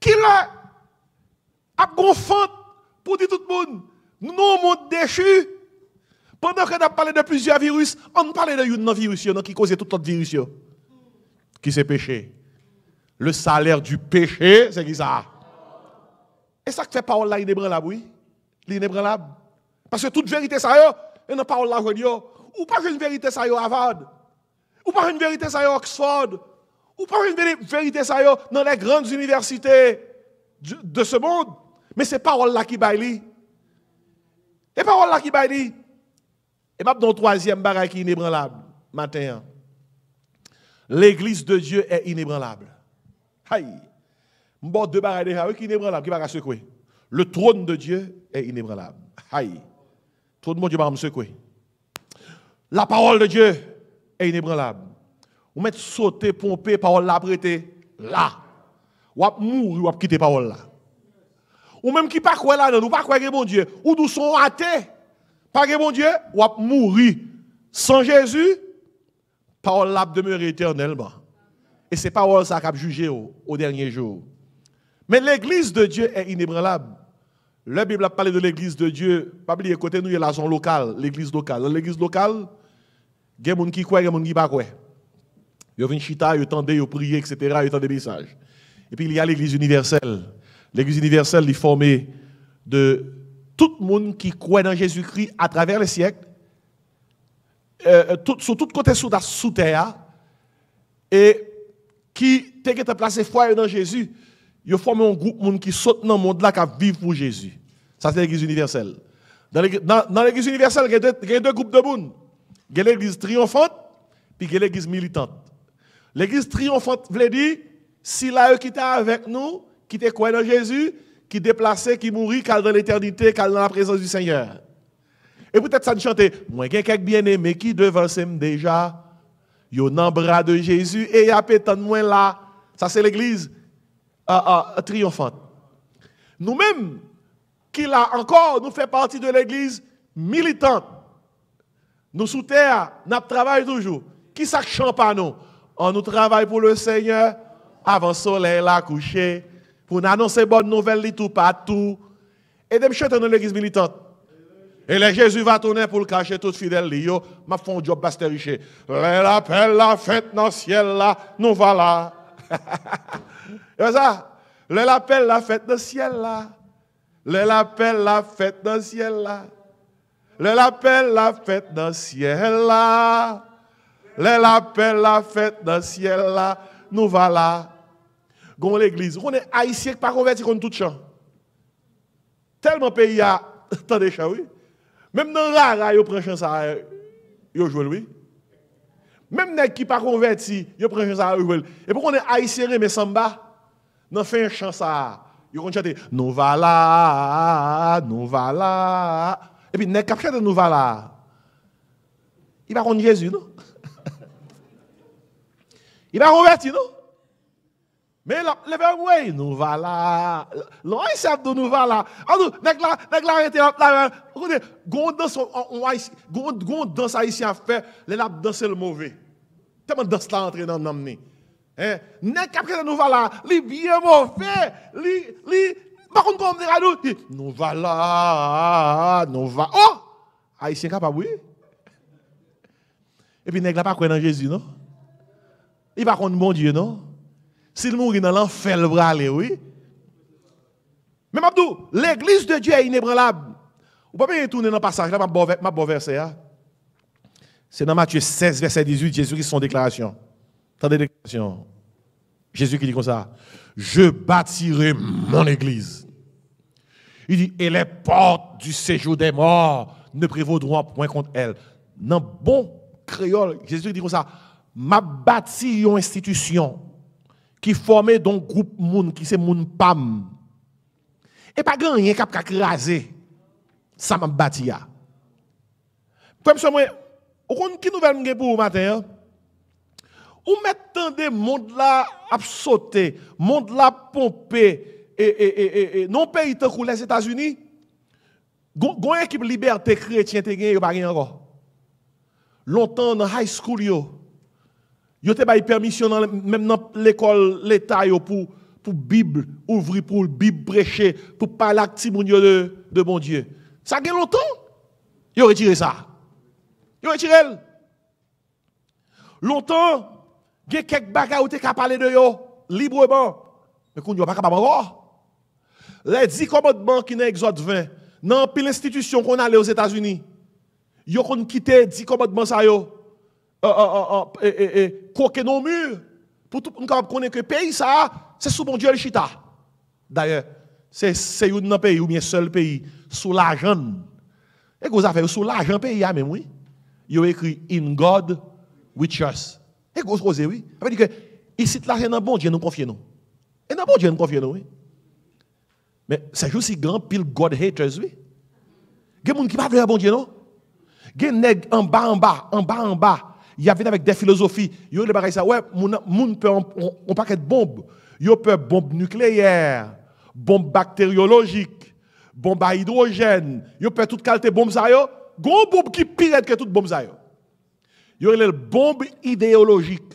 Qui est a gonfante pour dire tout le monde, nous sommes monde déchu. Pendant qu'on a parlé de plusieurs virus, on parle de un virus qui causait toute autre virus. Qui c'est péché? Le salaire du péché, c'est qui ça? Et ça que fait parole là inébranlable, oui? L'inébranlable. Parce que toute vérité, ça, et dans parole là aujourd'hui, ou pas une vérité ça yo Harvard, ou pas une vérité ça Oxford, ou pas une vérité ça yo dans les grandes universités de ce monde, mais c'est parole là qui baille. Et paroles là qui baille. Et m'a dans troisième barrage qui est inébranlable matin. Hein. L'église de Dieu est inébranlable. Aïe. Bon deux bagailles déjà qui inébranlable qui va secouer. Le trône de Dieu est inébranlable. Aïe. Tout le monde Dieu va me secouer. La parole de Dieu est inébranlable. Vous mettez sauter, pomper, parole là, prêter, là. Ou ap mourir, ou à quitter parole là. Ou même qui pas quoi là, non, ou pas quoi bon Dieu. Ou nous sommes athées, pas que Dieu, ou à mourir. Sans Jésus, parole là demeure éternellement. Et c'est parole ça qui a jugé au dernier jour. Mais l'église de Dieu est inébranlable. La Bible a parlé de l'église de Dieu. Pas oublier, côté nous, il y a l'argent local, l'église locale. Dans l'église locale, il y a des gens qui croient, il y a des gens qui ne croient pas. Ils viennent chita, ils tendent, ils prient, etc. Ils tendent des messages. Et puis il y a l'église universelle. L'église universelle est formée de tout le monde qui croit dans Jésus-Christ à travers les siècles, euh, euh sur tout côté sous, sous terre, et qui t'a placé foi dans Jésus. Ils ont un groupe de monde qui saute dans le monde là, qui vivent pour Jésus. Ça, c'est l'église universelle. Dans l'église universelle, il y, a deux groupes de monde. Il y a l'église triomphante, puis il y a l'église militante. L'église triomphante veut dire, s'il a eux qui étaient avec nous, qui étaient dans Jésus, qui déplacé, qui mourut, qui dans l'éternité, qui dans la présence du Seigneur. Et peut-être ça nous chantait, moi, j'ai quelques bien aimé qui devancent déjà, yo dans bras de Jésus, et y a peut-être moins là. Ça, c'est l'église triomphante. Nous-mêmes, qui là encore, nous fait partie de l'Église militante. Nous sous terre, nous travaillons toujours. Qui ça pas nous On oh, nous travaille pour le Seigneur avant le soleil la coucher, pour nous annoncer bonne nouvelle tout partout. Et de me dans l'église militante. Et le Jésus va tourner pour le cacher tout fidèle. Yo, m'a un job riche. la fête dans le ciel là, nous voilà. Et ça, le l'appel la fête dans le ciel là. Le l'appel la fête dans le ciel là. Le l'appel la fête dans le ciel là. Le l'appel la fête dans le ciel là. Nous voilà. là. Gon l'église. On est haïtien pas converti contre tout chant. Tellement pays a tant de chants oui. Même dans la rare, ils prennent chant ça. jouer, oui. Même les qui ne sont pas convertis, ils prennent ça à eux. Et pourquoi on est haïtien, mais samba, n'a un chant ça. Ils vont chanter Nous voilà, nous voilà. Et puis, les qui de Nous voilà, il va prendre Jésus, non Il va convertir, non mais le verbe, oui, nous voilà. L'on a de nous voilà. Alors, nous là. Regardez, on danse à faire, les lap danse le mauvais. Tellement dans cela entrer dans N'est nous bien eh, mauvais, nous, nous voilà, nous Oh! Haïtien capable, oui. Et puis, n'est pas dans Jésus, non? Il pas contre bon Dieu, non? S'il mourit dans l'enfer, le bras, oui. Mais Mabdou, l'église de Dieu est inébranlable. Vous pouvez retourner dans le passage, là, ma beau verset. Hein? C'est dans Matthieu 16, verset 18, Jésus qui son déclaration. Tendez déclaration. Jésus qui dit comme ça, je bâtirai mon église. Il dit, et les portes du séjour des morts ne prévaudront point contre elle. Dans bon créole, Jésus dit comme ça, m'a bâti une institution qui formait donc groupe moun, qui c'est moun pam. Et pas grand rien qui a crasé. Ça m'a bâti. Comme ça, moi, ou kon ki nouvel mwen pou ou matin? Ou tant de monde la ap sote, monde la pompe, e, e, e, e non peyi te kou les Etats-Unis, gon ekip liberté chrétien te gen yo bagen anko. Lontan nan high school yo, yo te bay permission nan, même nan l'école l'État yo pou, pou Bible ouvri, pou Bible breche, pour parler timoun yo de, de bon Dieu. Sa longtemps lontan, yo retire ça. Longtemps, il y a quelques bagages qui ont de vous librement. Mais ne pouvez pas encore. Les 10 commandements qui sont dans Exode dans l'institution qu'on allait aux États-Unis, ils ont quitté 10 commandements et yo. Coquer nos murs. Pour tout le monde connaît que pays ça, c'est sous bon Dieu chita. D'ailleurs, c'est un pays ou bien seul pays sous l'argent. Et vous avez sous l'argent pays ah, même oui y a écrit In God with us. Et grosse rosé, oui. Ça veut dire que, ici, là, a un bon Dieu, nous Il nous. Et dans bon Dieu, nous confie, nous, oui. Mais c'est juste si grand pile God haters, oui. Il y a des gens qui ne veulent pas bon Dieu, non? Il y a des en bas, en bas, en bas, en bas. Il y avait avec des philosophies. Il y a des bagages, ouais, On peut on, paquet de bombes. Il y a des bombes nucléaires, bombes bactériologiques, bombes à hydrogène. Il y a calter, bombes, ça, yo gon bombe qui pire que toute bombe ça yo. Yo une bombe idéologique.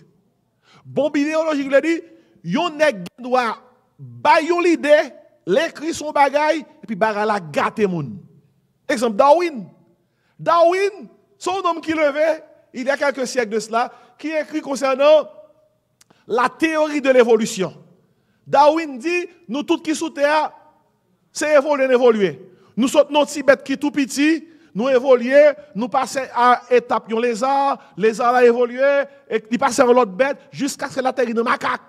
Bombe idéologique dire yon nèg doit ba l'idée, l'écrit son bagay et puis a la moun. Exemple Darwin. Darwin, son homme qui levait il y a quelques siècles de cela qui écrit concernant la théorie de l'évolution. Darwin dit nous tous qui sous terre c'est évoluer, évoluer. Nous sommes nos Tibet qui tout petit, nous évoluons, nous passons à l'étape de lézard, lézard a évolué, et il passe à l'autre bête, jusqu'à ce que la terre de macaque.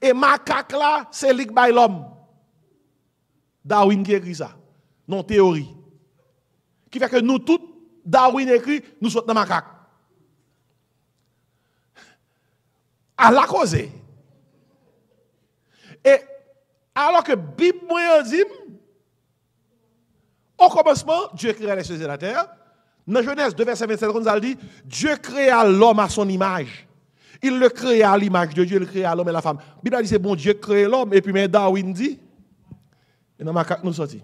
Et macaque là, c'est l'ig by l'homme. Darwin qui écrit ça, non théorie. Qui fait que nous tous, Darwin écrit, nous sommes dans macaque. À la cause. Et alors que Bible moi dit, au commencement, Dieu créa les cieux et la terre. Dans Genèse 2, verset 27, on dit Dieu créa l'homme à son image. Il le créa à l'image de Dieu, il créa l'homme et la femme. La Bible dit c'est bon, Dieu créa l'homme. Et puis, mais Darwin dit Et dans ma carte, nous sorti.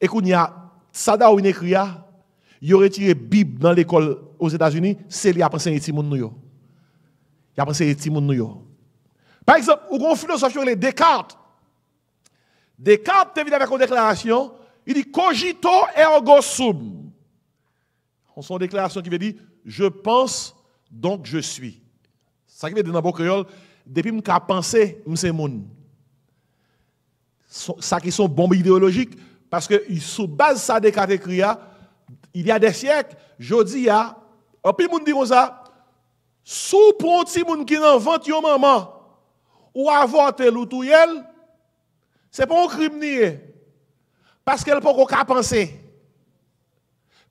Et qu'on y a, ça Darwin écrit, il aurait tiré Bible dans l'école aux États-Unis, c'est lui à de New Timon Il a pensé à Timon Par exemple, on a sur philosophe Descartes. Descartes évidemment, avec une déclaration il dit cogito ergo sum. En son déclaration qui veut dire je pense donc je suis. Ça qui veut dire dans bon créole depuis que je pense, je suis moun. Ça qui sont bombes idéologiques parce que sous base ça des catégories il y a des siècles, je dis a un peu monde dit ça sous pronti mon qui invente yon maman ou avorter l'outouyel, c'est pas un crime nié. Parce qu'elle ne peut pas penser.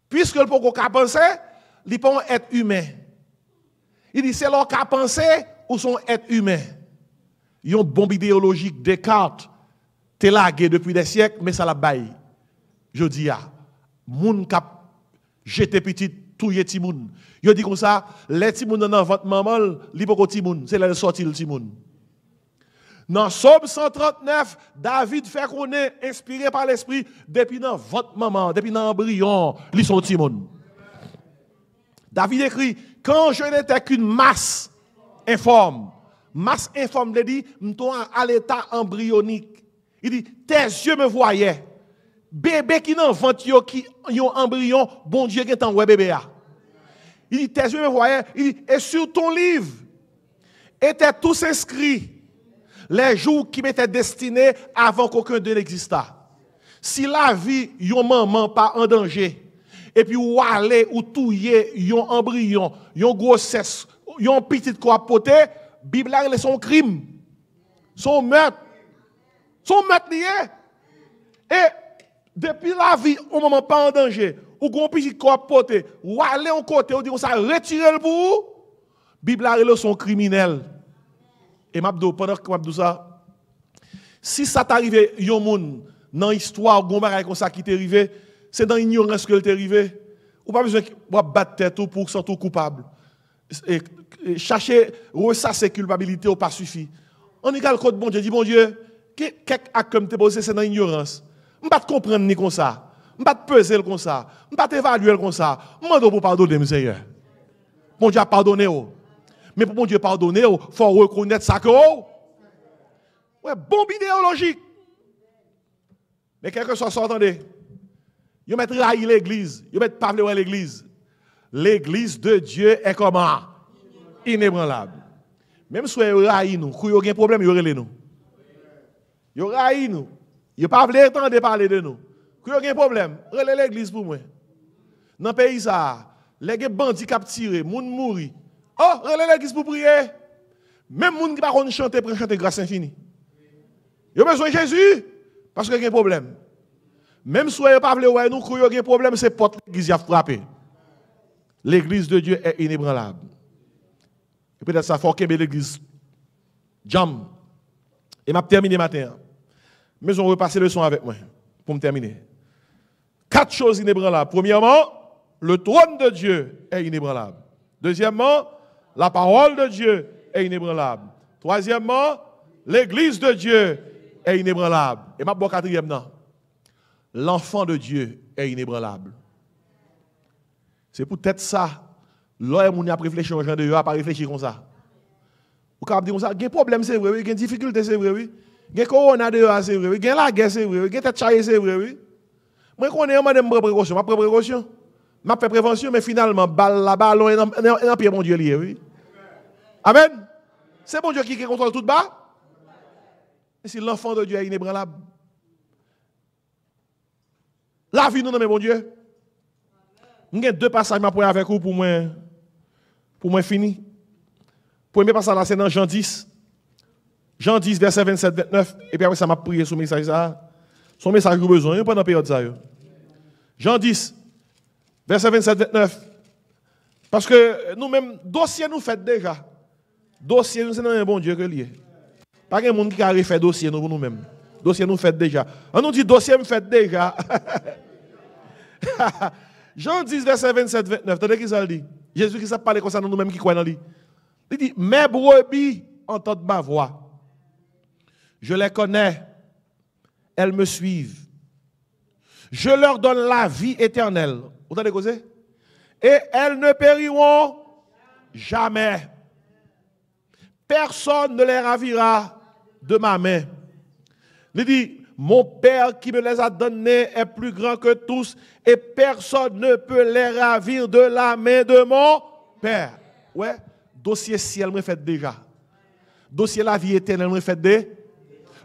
Puisqu'elle ne peut pas penser, elle peut être humain. Il dit, c'est leur qu'à penser ou son être humain. y a une bombe idéologique, Descartes, est là depuis des siècles, mais ça l'a baillé. Je dis, gens ah, moun kap, j'étais petit, tout yé gens. Je dis comme ça, les timoun dans avant maman, timoun. c'est là le sorti le timoun. Dans Somme 139, David fait qu'on est inspiré par l'esprit depuis dans votre maman, depuis dans l'embryon, David écrit Quand je n'étais qu'une masse informe, masse informe, il dit, à l'état embryonique. Il dit Tes yeux me voyaient. Bébé qui n'en vente, qui un embryon, bon Dieu qui est en bébé. Il dit Tes yeux me voyaient. Il dit Et sur ton livre étaient tous inscrits les jours qui m'étaient destinés avant qu'aucun d'eux n'existât. Si la vie yon maman pas en danger, et puis ou aller ou touiller yon embryon, yon grossesse, yon petite quoi potée, Bible là, son crime, son meurtre, son meurtre lié. Et depuis la vie, au maman pas en danger, ou gon petit corps poté, ou aller en côté, ou dit on ça retirer le bout, Bible là, son criminel. Et Mabdo, pendant que Mabdo ça, si ça t'arrive, yon moun, dans l'histoire, gomba qui t'est c'est dans l'ignorance que t'est arrivé. Ou pas besoin de battre tête pour sentir coupable. Et, chercher, ressasser culpabilité, ou pas suffit. On le que bon Dieu, dit bon Dieu, quelque acte comme t'es posé, c'est dans l'ignorance. Je ne pas comprendre ni comme ça. Je ne pas peser comme ça. Je ne pas évaluer comme ça. Je ne pas pardonner, Seigneur. Bon Dieu a pardonné. Oh. Mais pour mon Dieu pardonner, il faut reconnaître ça que oh! Ouais, bombe idéologique. Mais quelque chose, attendez. Ils mettent raï l'église. Ils mettent pas à l'église. L'église de Dieu est comment Inébranlable. Même si vous raï nous, quand vous avez un problème, vous relèvez nous. Vous raï nous. Vous ne pas entendre parler de nous. Quand vous avez un problème, relèvez l'église pour moi. Dans le pays, ça, les bandits tiré, les gens mourent, Oh, à l'église pour prier. Même les gens qui ne pas chanter, pour chanter grâce infinie. Ils ont besoin de Jésus parce qu'il y a un problème. Même si vous n'avez pas voulu nous, croyons qu'il y a un problème, c'est porte l'église a frappé. L'église de Dieu est inébranlable. Et peut-être ça faut qu'il l'église. Jam. Et m'a terminé matin. Mais on passer le son avec moi pour me terminer. Quatre choses inébranlables. Premièrement, le trône de Dieu est inébranlable. Deuxièmement, la parole de Dieu est inébranlable. Troisièmement, l'église de Dieu est inébranlable. Et ma bonne quatrième, l'enfant de Dieu est inébranlable. C'est peut-être ça. L'homme y a réfléchi en gens de pas réfléchir comme ça. Ou capable dire comme ça, il y a des problème c'est vrai, il y a difficulté c'est vrai oui. Il y a corona de c'est vrai il y a la guerre c'est vrai oui, il y a des chargée c'est vrai oui. Moi connais un madame précaution, ma précaution. M'a fais prévention mais finalement la balle est en pied mon Dieu lié oui. Amen. C'est bon Dieu qui contrôle tout bas. Et si l'enfant de Dieu est inébranlable. La vie nous, non, mais bon Dieu. Nous avons deux passages avec vous pour moi, pour moi fini. Premier passage là, c'est dans Jean 10. Jean 10, verset 27, 29. Et puis après, ça m'a prié sur message ça. Son message, vous besoin, pendant la période Jean 10, verset 27, 29. Parce que nous-mêmes, dossier nous fait déjà. Dossier, nous, c'est un bon Dieu que lié. Pas de monde qui a refait dossier nous pour nous-mêmes. Dossier nous fait déjà. On nous dit dossier nous fait déjà. Jean 10, verset 27, 29. Tenez qui ça dit. Jésus qui s'est parlé comme ça nous-mêmes qui croyons dans lui. Il dit, mes brebis entendent ma voix. Je les connais. Elles me suivent. Je leur donne la vie éternelle. Vous entendez Et elles ne périront jamais personne ne les ravira de ma main. Il dit, mon Père qui me les a donnés est plus grand que tous et personne ne peut les ravir de la main de mon Père. Ouais, dossier ciel me fait déjà. Dossier la vie éternelle me fait déjà.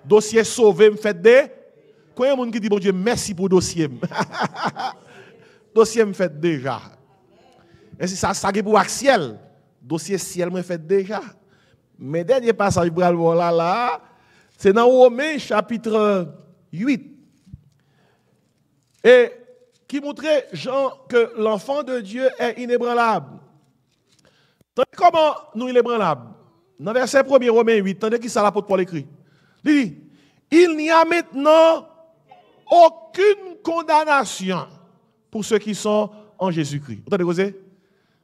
Dossier sauvé me fait déjà. Quand il y a qui dit, « bon Dieu, merci pour le dossier. dossier me fait déjà. Et si ça, ça pour le ciel. Dossier ciel me fait déjà. Mais dernier passage, pour là, c'est dans Romains chapitre 8. Et qui montrait Jean que l'enfant de Dieu est inébranlable. comment nous inébranlables. Dans verset 1er Romains 8, tendez qu'il ça l'apôtre Paul écrit. Il dit, il n'y a maintenant aucune condamnation pour ceux qui sont en Jésus-Christ. Vous entendez,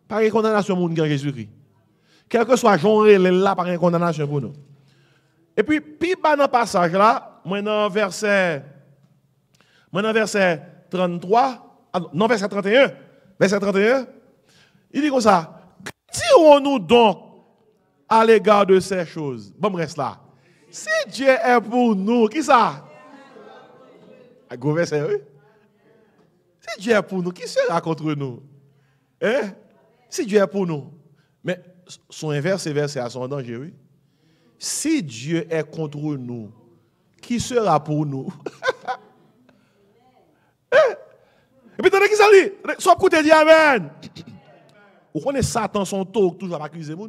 Pas de condamnation pour en Jésus-Christ quel que soit est là, par une condamnation pour nous. Et puis, puis dans le passage là, maintenant verset, verset 33, ah non, verset 31, verset 31, il dit comme ça, dirons nous donc à l'égard de ces choses. Bon, reste là. Si Dieu est pour nous, qui ça? Ah, verset, Si Dieu est pour nous, qui sera contre nous? Hein? Si Dieu est pour nous. Mais son inverse est versé à son danger, oui. Si Dieu est contre nous, qui sera pour nous eh? Et puis, qui ça dit Sauf côté dit Amen. Vous connaissez Satan, son taux, toujours accuser les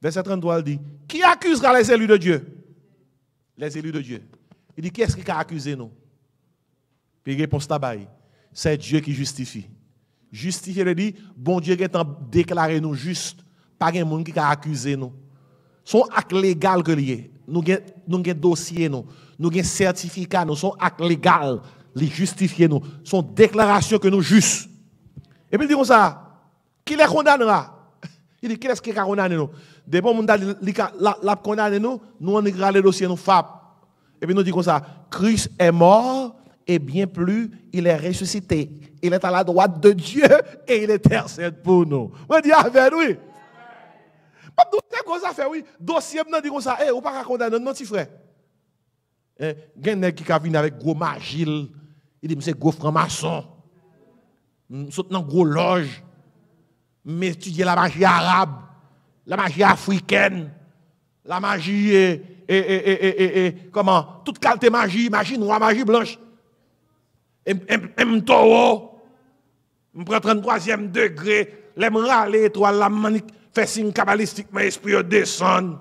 Verset 33 dit Qui accusera les élus de Dieu Les élus de Dieu. Il dit quest ce qui a accusé nous Puis, réponse C'est Dieu qui justifie. Justifier, il dit Bon Dieu qui est déclaré nous juste pas de monde qui a accusé nous. Son acte légal que lié. Nous avons un dossier, nous avons un certificat, nous son acte légal, les justifier nous, son déclaration que nous juste. Et puis il dit comme ça, qui les condamnera Il dit, qui est-ce qui les condamnera nous Des bons l'a condamné nous, nous on a le dossier, nous FAP. Et puis nous dit comme ça, Christ est mort et bien plus, il est ressuscité. Il est à la droite de Dieu et il est intercède pour nous. On dit, avec oui. Pas douter ça fait, oui. Dossier, maintenant, dit comme ça, eh, ou pas condamner non, petit frère. Eh, gens qui viennent avec gros magil, il dit, c'est gros franc-maçon. Mm, saute dans gros loge. Mais mm, étudié la magie arabe, la magie africaine, la magie, et, et, et, et, comment, toute qualité magie, magie noire, magie blanche. M-toro, m prend 33e degré, me râler, étoile, la manique fait signe kabbalistique, mais l'esprit descend.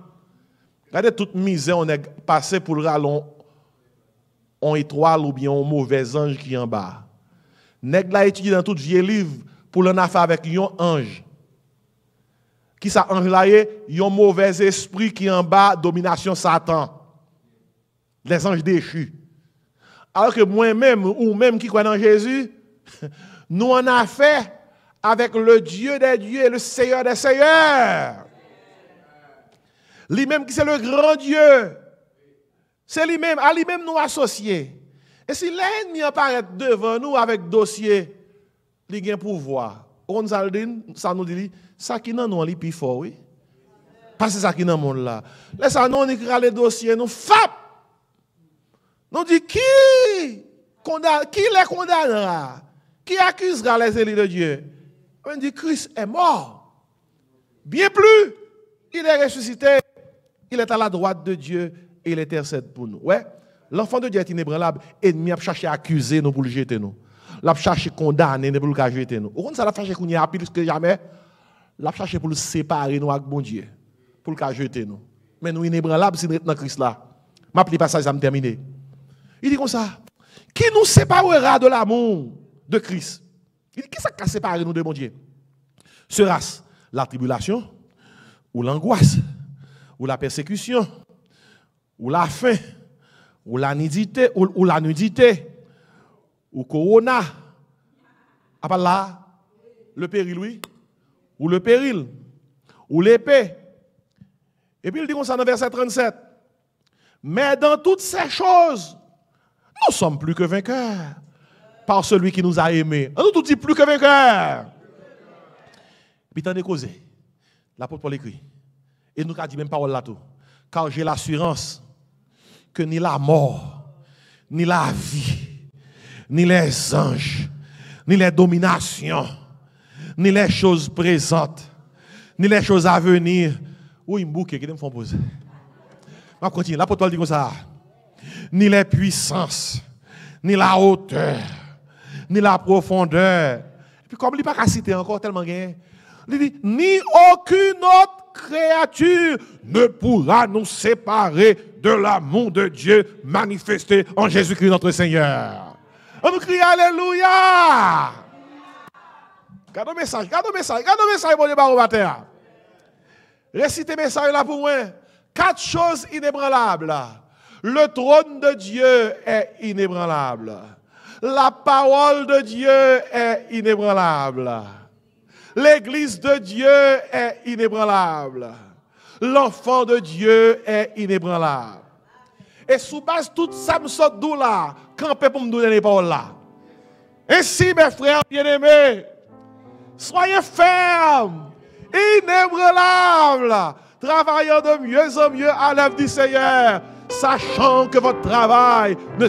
Regardez toute misère, on est passé pour le rallon en étoile ou bien en mauvais ange qui est en bas. Nèg la étudié dans tout vieux livre pour l'en affaire avec un ange. Qui ça ange là Un mauvais esprit qui est en bas, domination Satan. Les anges déchus. Alors que moi-même, ou même qui croit dans Jésus, nous en a fait avec le Dieu des dieux et le Seigneur des seigneurs. Lui-même qui c'est le grand Dieu. C'est lui-même, à lui-même nous associer. Et si l'ennemi apparaît devant nous avec dossier, il a un pouvoir. On ça nous dit, ça qui n'a pas plus oui. Pas c'est ça qui dans monde là. laisse nous écrire les dossiers, nous FAP Nous dit qui qui les condamnera? Qui accusera les élites de Dieu? on dit Christ est mort. Bien plus, il est ressuscité, il est à la droite de Dieu et il intercède pour nous. Ouais. L'enfant de Dieu est inébranlable, ennemi a cherché à accuser nous pour le jeter nous. L'a cherché à condamner nous pour le jeter nous. Au contraire, l'a cherché qu'on y a plus que jamais. L'a cherché pour le séparer nous avec bon Dieu, pour le jeter nous. Mais nous inébranlables si nous dans Christ là. M'a petite passage ça, me terminer. Il dit comme ça, qui nous séparera de l'amour de Christ il dit, qu'est-ce qui séparé nous de mon Dieu Sera-ce la tribulation ou l'angoisse ou la persécution ou la faim ou la nudité ou, la nudité ou corona à ah, part là le péril oui ou le péril ou l'épée et puis il dit comme ça dans verset 37 mais dans toutes ces choses nous sommes plus que vainqueurs par celui qui nous a aimés. On nous dit plus que vainqueur. Puis t'en La L'apôtre Paul écrit. Et nous a dit même parole là dessus Car j'ai l'assurance que ni la mort, ni la vie, ni les anges, ni les dominations, ni les choses présentes, ni les choses à venir. Oui, m'bouke, qui me font poser. Ma continue. L'apôtre Paul dit comme ça. Ni les puissances, ni la hauteur, ni la profondeur. Et puis comme il n'est pas citer encore tellement bien. il dit, ni aucune autre créature ne pourra nous séparer de l'amour de Dieu manifesté en Jésus-Christ notre Seigneur. On nous crie Alléluia. Garde le message, garde le message, garde le message, mon Dieu, Récitez le message là pour moi. Quatre choses inébranlables. Le trône de Dieu est inébranlable. La parole de Dieu est inébranlable. L'église de Dieu est inébranlable. L'enfant de Dieu est inébranlable. Et sous base tout ça me sort d'où là, peut pour me donner les paroles là. Ainsi, mes frères bien-aimés, soyez fermes, inébranlables, travaillant de mieux en mieux à l'œuvre du Seigneur, sachant que votre travail ne